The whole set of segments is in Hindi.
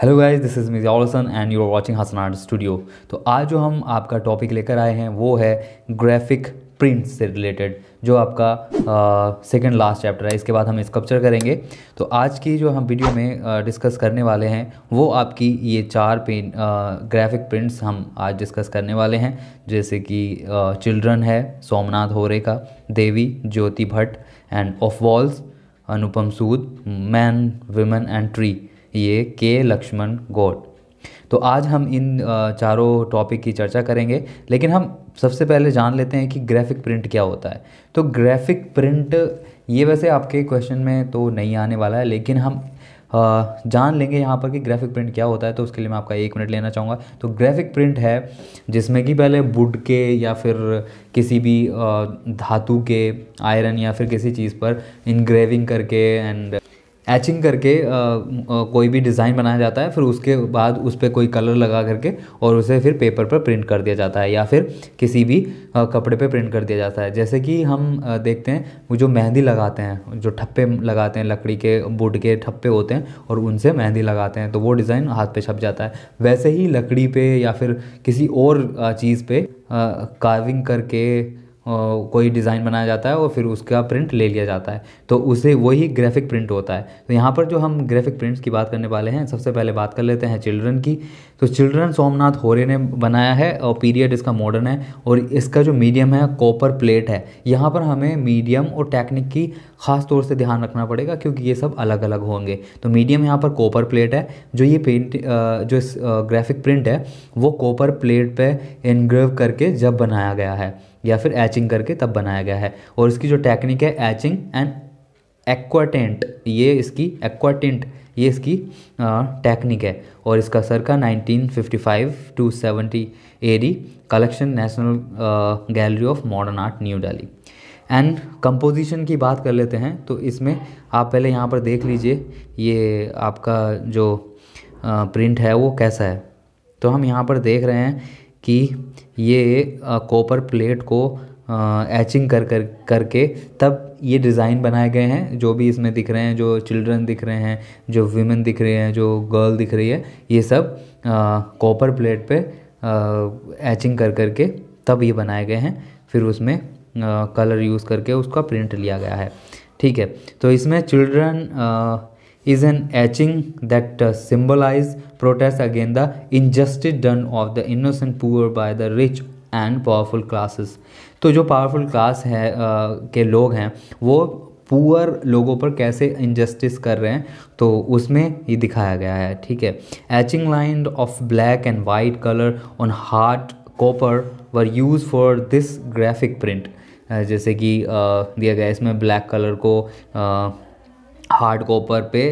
Hello guys this is Mizzy Olson and you are watching Hasan art studio तो आज जो हम आपका टॉपिक लेकर आए हैं वो है ग्राफिक प्रिंट्स से रिलेटेड जो आपका सेकंड लास्ट चैप्टर है इसके बाद हम स्कप्चर करेंगे तो आज की जो हम वीडियो में डिस्कस करने वाले हैं वो आपकी ये चार पेन ग्राफिक प्रिंट्स हम आज डिस्कस करने वाले हैं जैसे कि चिल्ड्रन है सोमनाथ होरे का Devi Jyoti Bhatt end of walls Anupam Sood man women and tree पीए के लक्ष्मण गौड तो आज हम इन चारों टॉपिक की चर्चा करेंगे लेकिन हम सबसे पहले जान लेते हैं कि ग्राफिक प्रिंट क्या होता है तो ग्राफिक प्रिंट ये वैसे आपके क्वेश्चन में तो नहीं आने वाला है लेकिन हम जान लेंगे यहाँ पर कि ग्राफिक प्रिंट क्या होता है तो उसके लिए मैं आपका एक मिनट लेना चाहूँगा तो ग्राफिक प्रिंट है जिसमें कि पहले वुड के या फिर किसी भी धातु के आयरन या फिर किसी चीज़ पर इन्ग्रेविंग करके एंड एचिंग करके आ, कोई भी डिज़ाइन बनाया जाता है फिर उसके बाद उस पर कोई कलर लगा करके और उसे फिर पेपर पर प्रिंट कर दिया जाता है या फिर किसी भी आ, कपड़े पर प्रिंट कर दिया जाता है जैसे कि हम आ, देखते हैं वो जो मेहंदी लगाते हैं जो ठप्पे लगाते हैं लकड़ी के बुट के ठप्पे होते हैं और उनसे मेहंदी लगाते हैं तो वो डिज़ाइन हाथ पे छप जाता है वैसे ही लकड़ी पे या फिर किसी और चीज़ पे कार्विंग करके कोई डिज़ाइन बनाया जाता है और फिर उसका प्रिंट ले लिया जाता है तो उसे वही ग्राफिक प्रिंट होता है तो यहाँ पर जो हम ग्राफिक प्रिंट्स की बात करने वाले हैं सबसे पहले बात कर लेते हैं चिल्ड्रन की तो चिल्ड्रन सोमनाथ होरे ने बनाया है और पीरियड इसका मॉडर्न है और इसका जो मीडियम है कॉपर प्लेट है यहाँ पर हमें मीडियम और टेक्निक की खास तौर से ध्यान रखना पड़ेगा क्योंकि ये सब अलग अलग होंगे तो मीडियम यहाँ पर कॉपर प्लेट है जो ये पेंट जो ग्राफिक प्रिंट है वो कॉपर प्लेट पर इनग्रेव करके जब बनाया गया है या फिर एचिंग करके तब बनाया गया है और इसकी जो टेक्निक है एचिंग एंड एक्वाटेंट ये इसकी एक्वाटेंट ये इसकी टेक्निक है और इसका circa 1955 to 70 AD collection national gallery of modern art new Delhi and composition की बात कर लेते हैं तो इसमें आप पहले यहाँ पर देख लीजिए ये आपका जो प्रिंट है वो कैसा है तो हम यहाँ पर देख रहे हैं कि ये कॉपर प्लेट को एचिंग कर कर करके तब ये डिज़ाइन बनाए गए हैं जो भी इसमें दिख रहे हैं जो चिल्ड्रन दिख रहे हैं जो वीमेन दिख रहे हैं जो गर्ल दिख रही है ये सब कॉपर प्लेट पे एचिंग कर करके तब ये बनाए गए हैं फिर उसमें कलर यूज़ करके उसका प्रिंट लिया गया है ठीक है तो इसमें children is an etching that uh, protest protest against the injustice done of the innocent poor by the rich and powerful classes तो जो पावरफुल क्लास है uh, के लोग हैं वो पुअर लोगों पर कैसे इनजस्टिस कर रहे हैं तो उसमें ये दिखाया गया है ठीक है etching line of black and white colour on hard copper were used for this graphic print जैसे कि uh, दिया गया इसमें ब्लैक कलर को uh, हार्ड कॉपर पे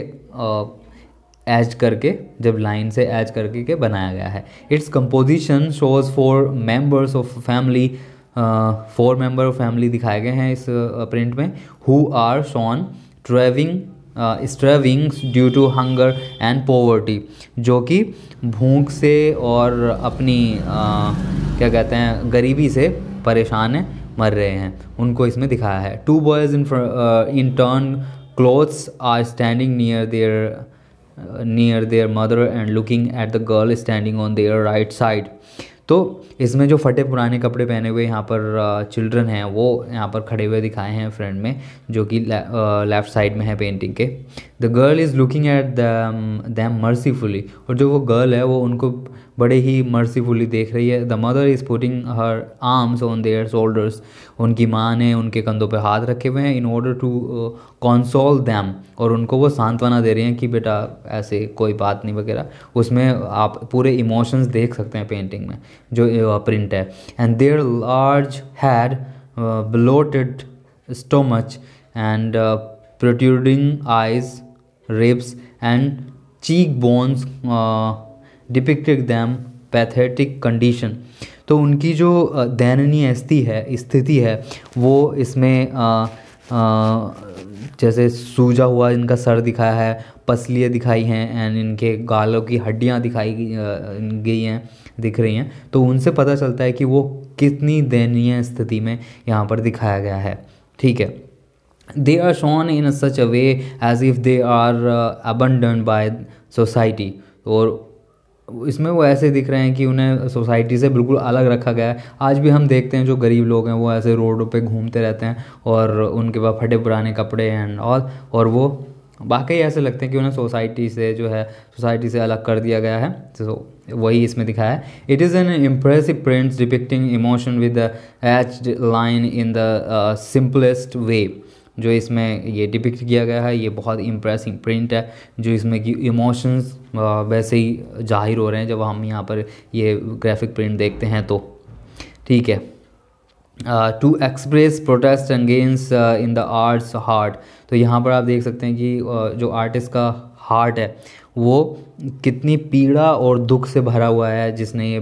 एज करके जब लाइन से एज करके के बनाया गया है it's composition shows four members of family four member of family दिखाए गए हैं इस प्रिंट में who are shown starving starvings due to hunger and poverty जो कि भूख से और अपनी uh, क्या कहते हैं गरीबी से परेशान हैं मर रहे हैं उनको इसमें दिखाया है two boys in in torn clothes are standing near their uh, near their mother and looking at the girl standing on their right side तो इसमें जो फटे पुराने कपड़े पहने हुए यहाँ पर चिल्ड्रन uh, हैं वो यहाँ पर खड़े हुए दिखाए हैं फ्रंट में जो कि लेफ्ट साइड uh, में है पेंटिंग के the girl is looking at them mercifully और जो वो गर्ल है वो उनको बड़े ही मर्सीफुली देख रही है the mother is putting her arms on their shoulders उनकी माँ ने उनके कंधों पर हाथ रखे हुए हैं in order to console them और उनको वो सांत्वना दे रही हैं कि बेटा ऐसे कोई बात नहीं वगैरह उसमें आप पूरे इमोशंस देख सकते हैं पेंटिंग में जो प्रिंट uh, है and their large head bloated stomach and protruding eyes ribs and cheek bones depicted them pathetic condition तो उनकी जो दैननीय स्थिति है स्थिति है वो इसमें आ, आ, जैसे सूजा हुआ इनका सर दिखाया है पसलियाँ दिखाई हैं एंड इनके गालों की हड्डियाँ दिखाई गई हैं दिख रही हैं तो उनसे पता चलता है कि वो कितनी दयनीय स्थिति में यहाँ पर दिखाया गया है ठीक है they are shown in such a way as if they are abandon by society और इसमें वो ऐसे दिख रहे हैं कि उन्हें सोसाइटी से बिल्कुल अलग रखा गया है आज भी हम देखते हैं जो गरीब लोग हैं वो ऐसे रोडों पे घूमते रहते हैं और उनके पास फटे पुराने कपड़े हैं और और वो वाकई ऐसे लगते हैं कि उन्हें सोसाइटी से जो है सोसाइटी से अलग कर दिया गया है तो वही इसमें दिखाया है it is an impressive prints depicting emotion with the etch line in the simplest way जो इसमें ये डिपिक्ट किया गया है ये बहुत इम्प्रेसिंग प्रिंट है जो इसमें कि इमोशंस वैसे ही जाहिर हो रहे हैं जब हम यहाँ पर ये ग्राफिक प्रिंट देखते हैं तो ठीक है to express protest against in the arts heart तो यहाँ पर आप देख सकते हैं कि uh, जो आर्टिस्ट का हार्ट है वो कितनी पीड़ा और दुख से भरा हुआ है जिसने ये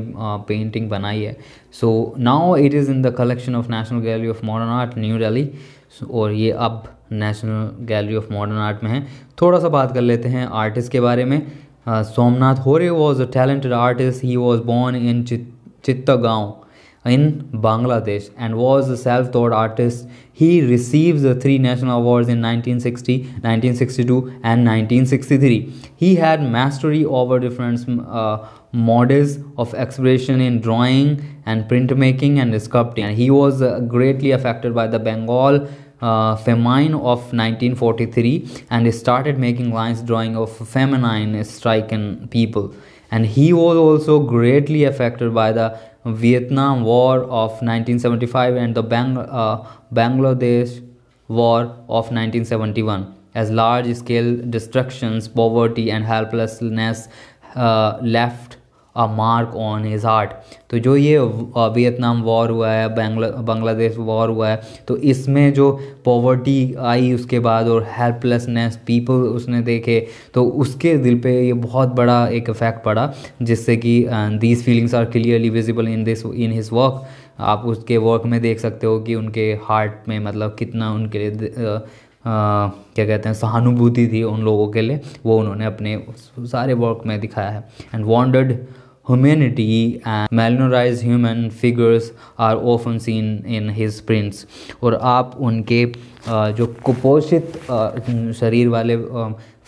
पेंटिंग बनाई है so now it is in the collection of national gallery of modern art new Delhi और ये अब national gallery of modern art में है थोड़ा सा बात कर लेते हैं आर्टिस्ट के बारे में हाँ, Somnath Hore was a talented artist he was born in Chittagong in Bangladesh and was a self taught artist he receive the three national award in nineteen nineteen sixty sixty two and nineteen sixty three he had mastery over different models of expression in drawing and print making and sculpting he was greatly affected by the Bengal uh, Femine of 1943 and started making lines drawing of feminine striking people. And he was also greatly affected by the Vietnam War of 1975 and the Bang- uh, Bangladesh War of 1971 as large scale destructions, poverty, and helplessness uh, left a mark on his heart तो जो ये वियतनाम वॉर हुआ है बांग्लादेश वॉर हुआ है तो इसमें जो पॉवर्टी आई उसके बाद और हेल्पलेसनेस पीपल उसने देखे तो उसके दिल पे ये बहुत बड़ा एक इफेक्ट पड़ा जिससे कि these feelings are clearly visible in this in his work आप उसके वर्क में देख सकते हो कि उनके हार्ट में मतलब कितना उनके लिए Uh, क्या कहते हैं सहानुभूति थी उन लोगों के लिए वो उन्होंने अपने सारे वर्क में दिखाया है and wandered humanity and malnourish human figures are often seen in his prints और आप उनके जो कुपोषित शरीर वाले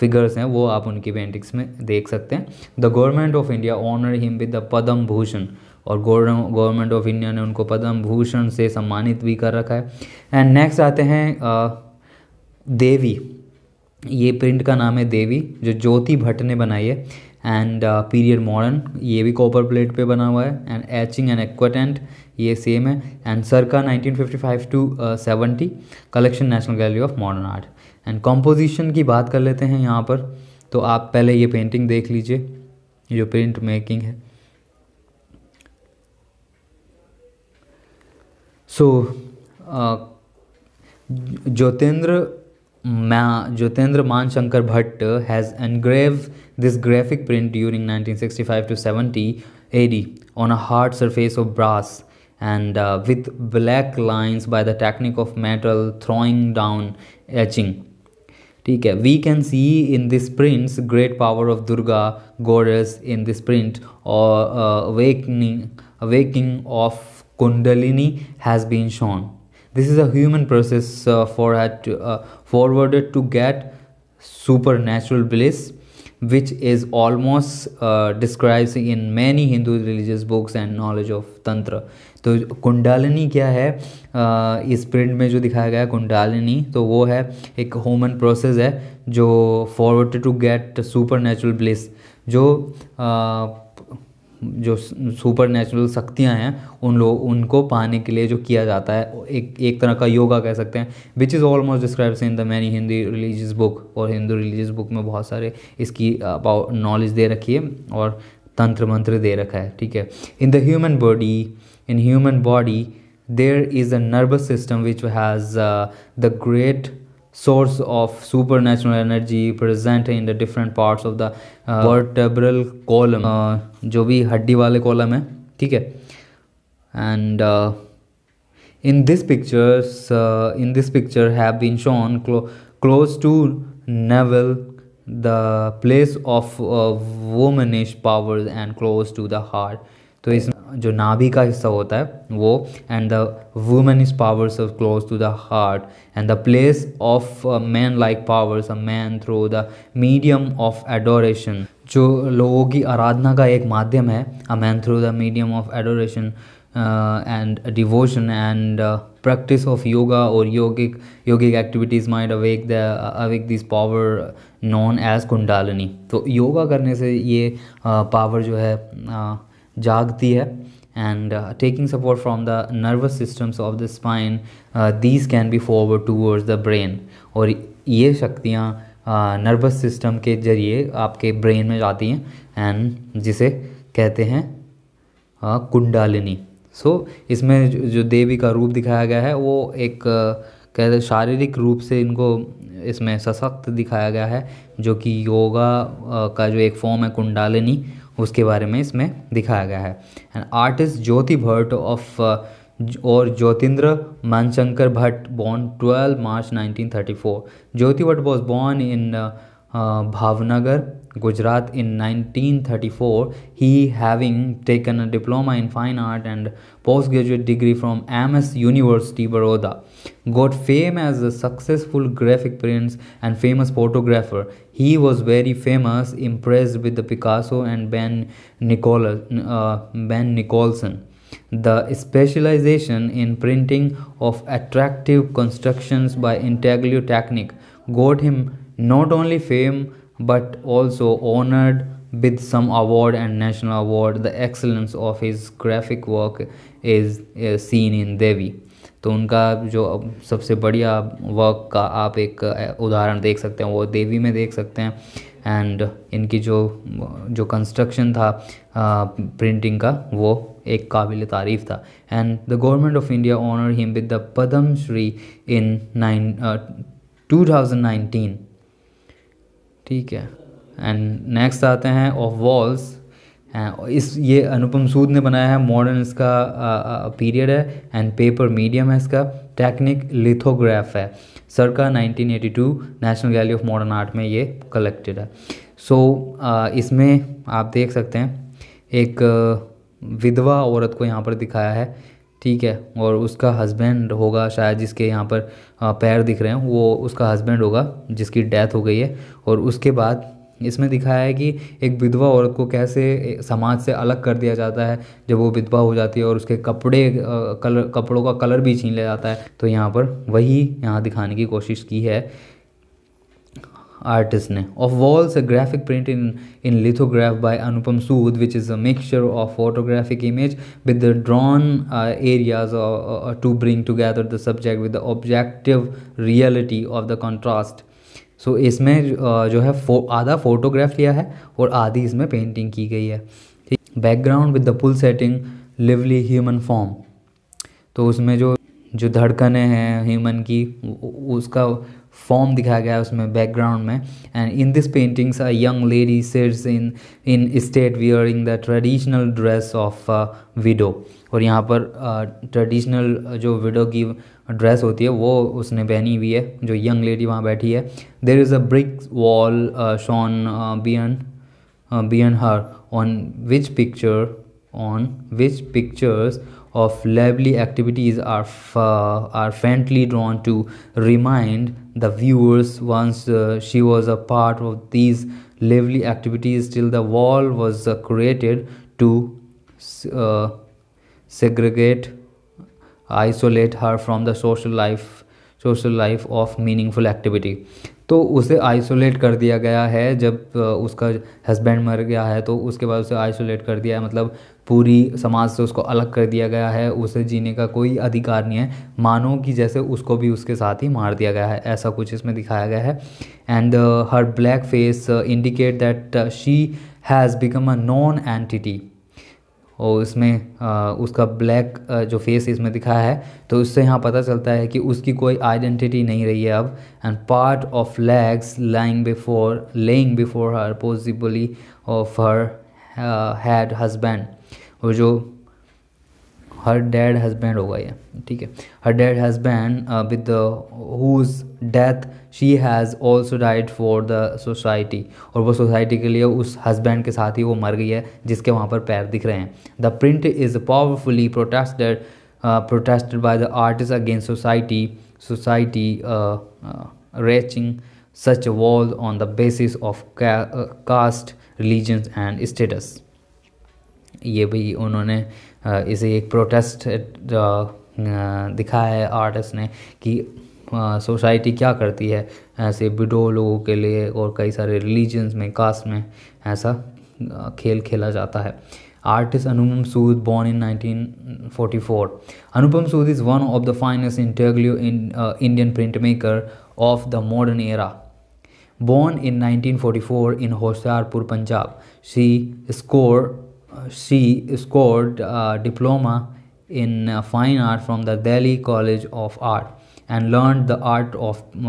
फिगर्स हैं वो आप उनकी पेंटिंग्स में देख सकते हैं the government of India honour him with the Padma Bhushan और गवर्नमेंट ऑफ इंडिया ने उनको पद्म भूषण से सम्मानित भी कर रखा है एंड नेक्स्ट आते हैं देवी ये प्रिंट का नाम है देवी जो ज्योति भट्ट ने बनाई है एंड पीरियड मॉडर्न ये भी कॉपर प्लेट पे बना हुआ है एंड एचिंग एंड एक्वाटेंट ये सेम है and circa 1955 to seventy collection national gallery of modern art and composition की बात कर लेते हैं यहाँ पर तो आप पहले ये पेंटिंग देख लीजिए जो प्रिंट मेकिंग है so so, uh, Jyotindra Ma- Jyotendra Manchankar Shankar Bhatt has engraved this graphic print during 1965 to 70 AD on a hard surface of brass and uh, with black lines by the technique of metal throwing down etching. We can see in this in great power of Durga goddess in goddess print or print awakening awakening of Kundalini has been shown. this is a human process uh, for forward to, uh, forwarded to get supernatural bliss which is almost uh, describes in many Hindu religious books and knowledge of tantra तो कुंडालिनी क्या है आ, इस प्रिंट में जो दिखाया गया कुंडालिनी तो वो है एक होमन प्रोसेस है जो forward to get super natural bliss जो जो सुपर नेचुरल शक्तियाँ हैं उन लोग उनको पाने के लिए जो किया जाता है एक एक तरह का योगा कह सकते हैं which is almost describes in the many Hindi religious book और हिंदू रिलीजियस बुक में बहुत सारे इसकी नॉलेज दे रखी है और तंत्र मंत्र दे रखा है ठीक है in the human body in human body there is a nervous system which has the great source of supernatural energy present in the different parts of the uh, vertebral column uh, जो भी हड्डी वाले कॉलम है ठीक है and in this pictures in this picture have been shown close to navel the place of womanish powers and close to the heart तो इसमें जो नाभि का हिस्सा होता है वो and the women is powers of close to the heart and the place of man like powers a man through the medium of adoration जो लोगों की आराधना का एक माध्यम है a man through the medium of adoration and devotion and practice of yoga और yogic yogic activities mind awake the awake this power known as kundalini तो योगा करने से ये पावर uh, जो है uh, जागती है and taking support from the nervous systems of the spine these can be forward be the brain और ये शक्तियाँ नर्वस सिस्टम के जरिए आपके ब्रेन में जाती हैं एंड जिसे कहते हैं uh, कुंडालिनी सो so, इसमें जो, जो देवी का रूप दिखाया गया है वो एक uh, कहते शारीरिक रूप से इनको इसमें सशक्त दिखाया गया है जो कि योगा uh, का जो एक फॉर्म है कुंडालिनी उसके बारे में इसमें दिखाया गया है and artist Jyoti Bhatt of और Jyotindra Manshankar Bhatt born 12 March 1934 Jyoti Bhatt was born in Bhavnagar Gujarat in 1934. He having taken a diploma in fine art and postgraduate degree from MS University Baroda. Got fame as a successful graphic prints and famous photographer. He was very famous, impressed with the Picasso and Ben, Nicola, uh, ben Nicholson. The specialization in printing of attractive constructions by intaglio technique got him not only fame but also honored with some award and national award. The excellence of his graphic work is uh, seen in Devi. तो उनका जो सबसे बढ़िया वर्क का आप एक uh, उदाहरण देख सकते हैं वो देवी में देख सकते हैं एंड इनकी जो जो कंस्ट्रक्शन था प्रिंटिंग uh, का वो एक काबिल तारीफ़ था and the government of India honour him with the Padma Shri in nine two thousand nineteen ठीक है एंड नेक्स्ट आते हैं ऑफ वॉल्स इस ये अनुपम सूद ने बनाया है मॉडर्न इसका पीरियड है एंड पेपर मीडियम है इसका टेक्निक लिथोग्राफ है circa 1982 national gallery of modern art में ये कलेक्टेड है सो so, इसमें आप देख सकते हैं एक विधवा औरत को यहाँ पर दिखाया है ठीक है और उसका हस्बैंड होगा शायद जिसके यहाँ पर पैर दिख रहे हैं वो उसका हस्बैंड होगा जिसकी डेथ हो गई है और उसके बाद इसमें दिखाया है कि एक विधवा औरत को कैसे समाज से अलग कर दिया जाता है जब वो विधवा हो जाती है और उसके कपड़े कलर कपड़ों का कलर भी छीन लिया जाता है तो यहाँ पर वही यहाँ दिखाने की कोशिश की है artist ne. Of walls, a graphic print in, in lithograph by Anupam Sood, which is a mixture of photographic image with the drawn uh, areas or, or to bring together the subject with the objective reality of the contrast. So so, इसमें जो है फो, आधा फोटोग्राफ लिया है और आधी इसमें पेंटिंग की गई है ठीक background with the pull setting lively human form तो उसमें जो जो धड़कने हैं ह्यूमन की उसका फॉर्म दिखाया गया है उसमें बैकग्राउंड में and in this paintings a young lady sits in in state wearing the traditional dress of widow और यहाँ पर ट्रेडिशनल uh, uh, जो विडो की ड्रेस होती है वो उसने पहनी हुई है जो यंग लेडी वहाँ बैठी है there is a brick wall shown beyond beyond her on which picture on which pictures of lively activities are, are faintly drawn to remind the viewers once uh, she was a part of these lively activities till the wall was uh, created to uh, segregate isolate her from the social life social life of meaningful activity तो उसे आइसोलेट कर दिया गया है जब उसका हस्बैंड मर गया है तो उसके बाद उसे आइसोलेट कर दिया है मतलब पूरी समाज से उसको अलग कर दिया गया है उसे जीने का कोई अधिकार नहीं है मानो कि जैसे उसको भी उसके साथ ही मार दिया गया है ऐसा कुछ इसमें दिखाया गया है and her black face indicate that she has become a non entity और इसमें uh, उसका ब्लैक uh, जो फेस इसमें दिखाया है तो उससे यहाँ पता चलता है कि उसकी कोई आइडेंटिटी नहीं रही है अब and part of legs lying before laying before her possibly of her head husband और जो हर डैड हस्बैंड होगा ये ठीक है her dead husband with whose death she has also died for the society और वो सोसाइटी के लिए उस हस्बैंड के साथ ही वो मर गई है जिसके वहाँ पर पैर दिख रहे हैं the print is powerfully protested protested by the artist against society society reaching such wall on the basis of caste religion and status ये भी उन्होंने इसे एक प्रोटेस्ट दिखाया है आर्टिस्ट ने कि सोसाइटी क्या करती है ऐसे बिडो लोगों के लिए और कई सारे रिलीजन्स में कास्ट में ऐसा खेल खेला जाता है artist Anupam Sood born in 1944 Anupam Sood is one of the finest intaglio Indian print maker of the modern era born in 1944 in Hoshiarpur Punjab she score she uh, scored a uh, diploma in uh, fine art from the Delhi College of Art and learned the art of uh,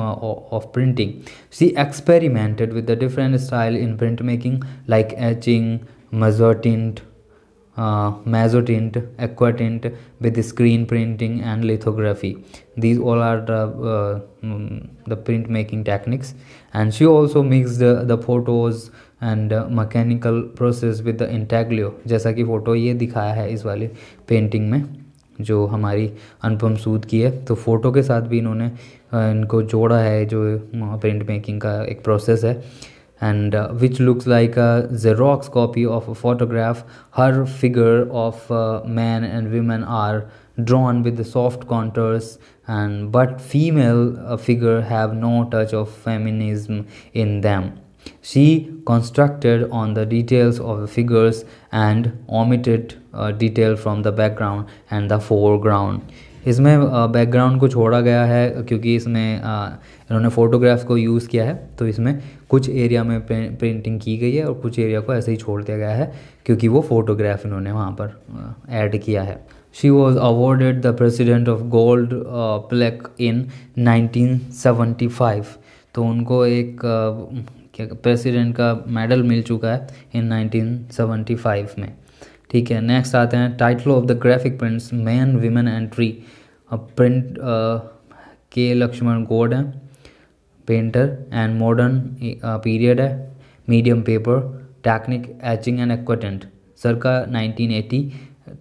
of printing. She experimented with the different style in printmaking like etching, mezzotint, uh, mezzotint, aquatint, with screen printing and lithography. These all are the uh, mm, the printmaking techniques. And she also mixed the, the photos and mechanical process with the intaglio जैसा कि फ़ोटो ये दिखाया है इस वाली पेंटिंग में जो हमारी अनुपम सूद की है तो फ़ोटो के साथ भी इन्होंने uh, इनको जोड़ा है जो प्रिंट मेकिंग का एक प्रोसेस है and which looks like a xerox copy of a photograph her figure of man and women are drawn with soft contours and but female figure have no touch of feminism in them She constructed on the details of the figures and omitted uh, detail from the background and the foreground. इसमें बैकग्राउंड को छोड़ा गया है क्योंकि इसमें इन्होंने फ़ोटोग्राफ्स को यूज़ किया है तो इसमें कुछ एरिया में प्रिंटिंग की गई है और कुछ एरिया को ऐसे ही छोड़ दिया गया है क्योंकि वो फ़ोटोग्राफ इन्होंने वहाँ पर ऐड किया है She was awarded the President of Gold uh, Plaque in 1975. तो उनको एक uh, प्रेसिडेंट का मेडल मिल चुका है इन 1975 में ठीक है नेक्स्ट आते हैं title of the graphic prints man women and tree print के लक्ष्मण गोड है पेंटर एंड मॉडर्न पीरियड है medium paper technique etching and aquatint circa nineteen eighty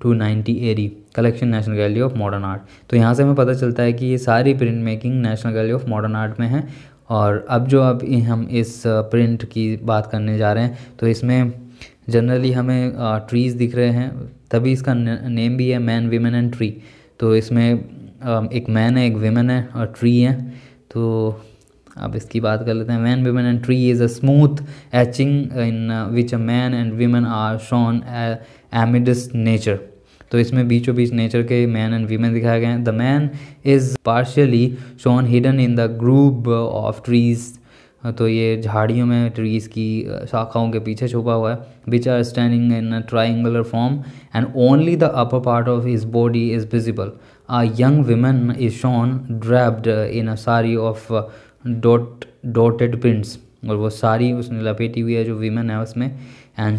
two ninety एरी collection national gallery of modern art तो यहाँ से हमें पता चलता है कि ये सारी print making national gallery of modern art में है और अब जो अब हम इस प्रिंट की बात करने जा रहे हैं तो इसमें जनरली हमें ट्रीज़ दिख रहे हैं तभी इसका नेम भी है मैन वीमेन एंड ट्री तो इसमें एक मैन है एक वीमेन है और ट्री है तो अब इसकी बात कर लेते हैं man women and tree is a smooth etching in which a man and women are shown amidst nature तो इसमें बीचों बीच नेचर के मैन एंड वीमेन दिखाए गए हैं the man is partially shown hidden in the group of trees तो ये झाड़ियों में ट्रीज़ की शाखाओं के पीछे छुपा हुआ है which are standing in a triangular form and only the upper part of his body is visible a young women is shown draped in a sari of dot dotted prints और वो सारी उसने लपेटी हुई है जो वीमेन है उसमें and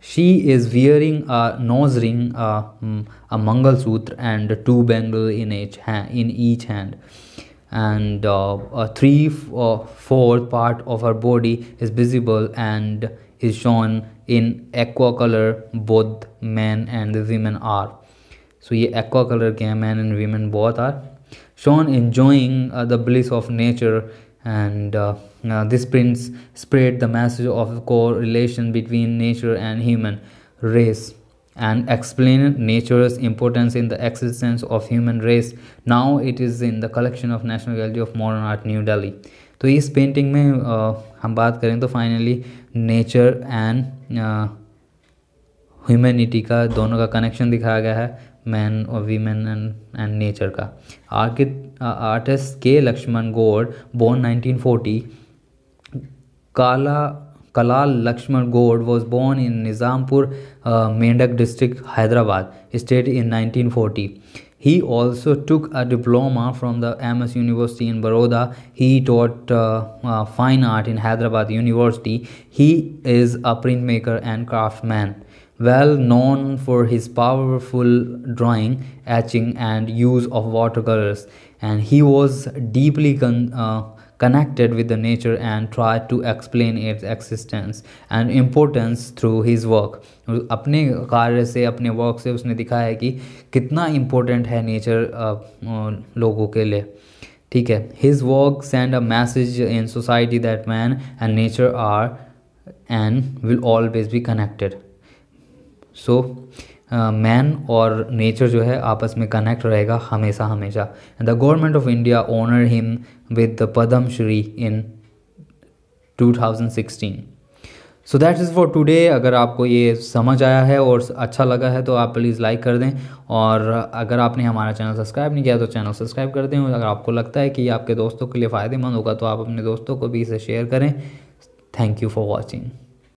She is wearing a nose ring, a, mm, a sutra, and two bangles in each hand. In each hand. And uh, a three or uh, fourth part of her body is visible and is shown in aqua color. Both men and women are. So, ye aqua color ke men and women both are shown enjoying uh, the bliss of nature and uh, uh, this prince spread the message of correlation between nature and human race and explained nature's importance in the existence of human race now it is in the collection of national gallery of modern art new delhi तो इस पेंटिंग में uh, हम बात करें तो फाइनली नेचर एंड ह्यूमैनिटी का दोनों का कनेक्शन दिखाया गया है मैन और वीमेन एंड नेचर का आर्कि आर्टिस्ट के लक्ष्मण गोड बोर्न नाइनटीन काला कला लक्ष्मण गोड was born in Nizampur Medak district Hyderabad state in 1940 he also took a diploma from the M S university in Baroda he taught fine art in Hyderabad university he is a print maker and craft man well known for his powerful drawing, etching, and use of watercolors, and he was deeply con- uh, connected with the nature and tried to explain its existence and importance through his work. अपने कार्य से अपने वर्क से उसने दिखाया है कि कितना इम्पोर्टेंट है नेचर uh, uh, लोगों के लिए ठीक है his work send a message in society that man and nature are and will always be connected so man uh, और नेचर जो है आपस में कनेक्ट रहेगा हमेशा हमेशा the government of India honour him with the Padma Shri in 2016 so that is for today अगर आपको ये समझ आया है और अच्छा लगा है तो आप प्लीज़ लाइक कर दें और अगर आपने हमारा चैनल सब्सक्राइब नहीं किया तो चैनल सब्सक्राइब कर दें और अगर आपको लगता है कि आपके दोस्तों के लिए फ़ायदेमंद होगा तो आप अपने दोस्तों को भी इसे शेयर करें थैंक यू फॉर वॉचिंग